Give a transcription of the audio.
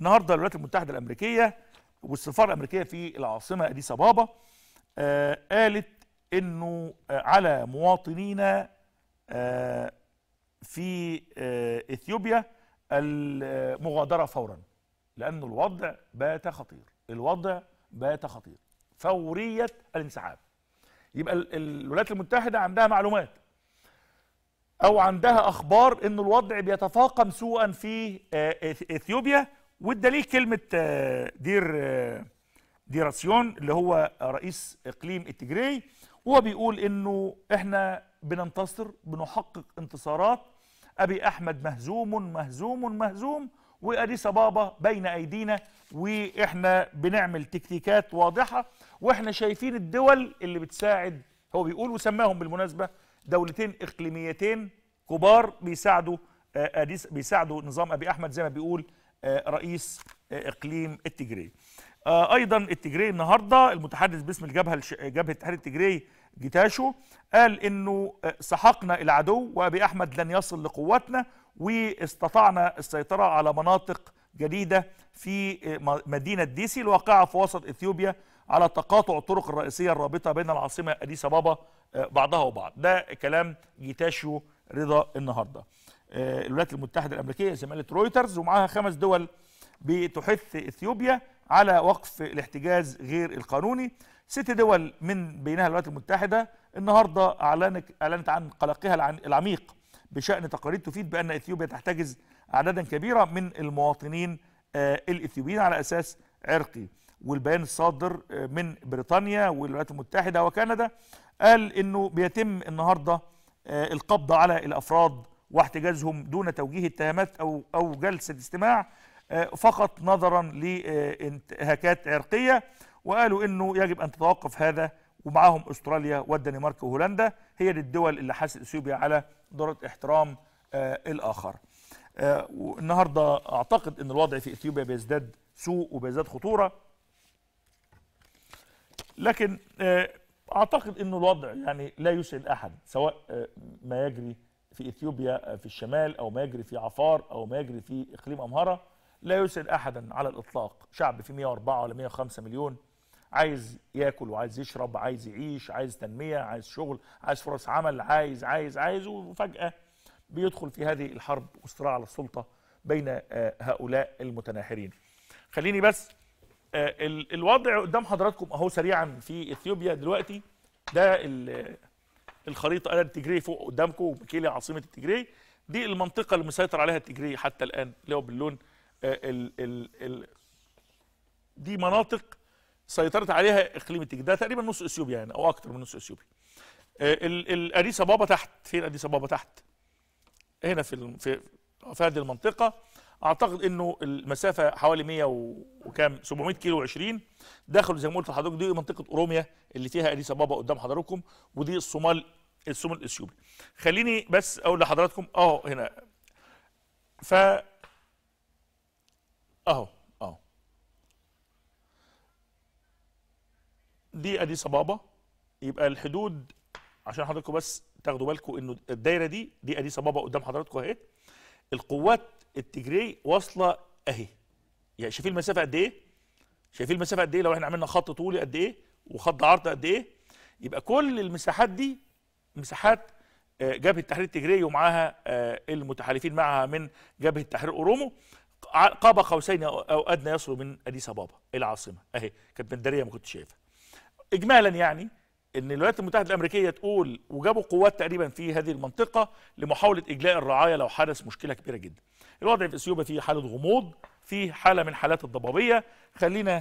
النهارده الولايات المتحده الامريكيه والسفاره الامريكيه في العاصمه اديس ابابا آه، قالت انه آه، على مواطنينا آه، في اثيوبيا المغادره فورا لان الوضع بات خطير الوضع بات خطير فوريه الانسحاب يبقى الولايات المتحده عندها معلومات او عندها اخبار ان الوضع بيتفاقم سوءا في اثيوبيا والدليل كلمه آه، دير آه، ديراسيون اللي هو رئيس اقليم التجري وهو بيقول انه احنا بننتصر بنحقق انتصارات ابي احمد مهزوم مهزوم مهزوم واديس ابابا بين ايدينا واحنا بنعمل تكتيكات واضحه واحنا شايفين الدول اللي بتساعد هو بيقول وسماهم بالمناسبه دولتين اقليميتين كبار بيساعدوا آه، اديس بيساعدوا نظام ابي احمد زي ما بيقول آه، رئيس آه، اقليم التجري آه، ايضا التجري النهارده المتحدث باسم الجبهه جبهه الاتحاد التجري جيتاشو قال انه سحقنا العدو وابي احمد لن يصل لقواتنا واستطعنا السيطره على مناطق جديده في مدينه ديسي الواقعه في وسط اثيوبيا على تقاطع الطرق الرئيسيه الرابطه بين العاصمه اديس ابابا بعضها وبعض ده كلام جيتاشو رضا النهارده آه، الولايات المتحده الامريكيه زماله رويترز ومعاها خمس دول بتحث اثيوبيا على وقف الاحتجاز غير القانوني ست دول من بينها الولايات المتحده النهارده اعلنت اعلنت عن قلقها العميق بشان تقارير تفيد بان اثيوبيا تحتجز اعدادا كبيره من المواطنين آه، الاثيوبيين على اساس عرقي والبيان الصادر آه، من بريطانيا والولايات المتحده وكندا قال انه بيتم النهارده القبض على الافراد واحتجازهم دون توجيه اتهامات أو, أو جلسة استماع آه، فقط نظرا لانتهاكات عرقية وقالوا أنه يجب أن تتوقف هذا ومعاهم أستراليا والدنمارك وهولندا هي دي الدول اللي حاست إثيوبيا على ضرورة احترام آه، الآخر آه، النهاردة أعتقد أن الوضع في إثيوبيا بيزداد سوء وبيزداد خطورة لكن أعتقد أن الوضع يعني لا يسعد أحد سواء ما يجري في إثيوبيا آه، في الشمال أو ما يجري في عفار أو ما يجري في إقليم أمهرة لا يسعد أحدا على الإطلاق شعب في 104 ولا 105 مليون عايز ياكل وعايز يشرب عايز يعيش عايز تنمية عايز شغل عايز فرص عمل عايز عايز عايز وفجأة بيدخل في هذه الحرب والصراع على السلطة بين آه، هؤلاء المتناحرين خليني بس آه، الوضع قدام حضراتكم اهو سريعا في اثيوبيا دلوقتي ده الخريطه قال التجري فوق قدامكم وبكيلي عاصمه التجري دي المنطقه اللي مسيطر عليها التجري حتى الان اللي هو باللون آه، ال ال ال دي مناطق سيطرت عليها اقليم التجري ده تقريبا نص اثيوبيا يعني او اكتر من نص اثيوبيا آه، اديس ابابا تحت فين اديس ابابا تحت هنا في في, في هذه المنطقه اعتقد انه المسافه حوالي 100 وكام 700 كيلو و20 دخلوا زي ما قلت لحضرتك دي منطقه اوروميا اللي فيها اديس ابابا قدام حضراتكم ودي الصومال الصومال الاثيوبي خليني بس اقول لحضراتكم اهو هنا ف اهو اهو دي اديس ابابا يبقى الحدود عشان حضراتكم بس تاخدوا بالكم انه الدايره دي دي اديس ابابا قدام حضراتكم اهي القوات التجري واصله اهي يعني شايفين المسافه قد ايه شايفين المسافه قد ايه لو احنا عملنا خط طولي قد ايه وخط عرض قد ايه يبقى كل المساحات دي مساحات آه، جبهه التحرير التجري ومعاها آه، المتحالفين معها من جبهه التحرير اورومو قاب قوسين او ادنى يسر من اديس ابابا العاصمه اهي كانت بندريه ما كنتش شايفها اجمالا يعني ان الولايات المتحده الامريكيه تقول وجابوا قوات تقريبا في هذه المنطقه لمحاوله اجلاء الرعايه لو حدث مشكله كبيره جدا الوضع في اثيوبيا في حاله غموض في حاله من حالات الضبابيه خلينا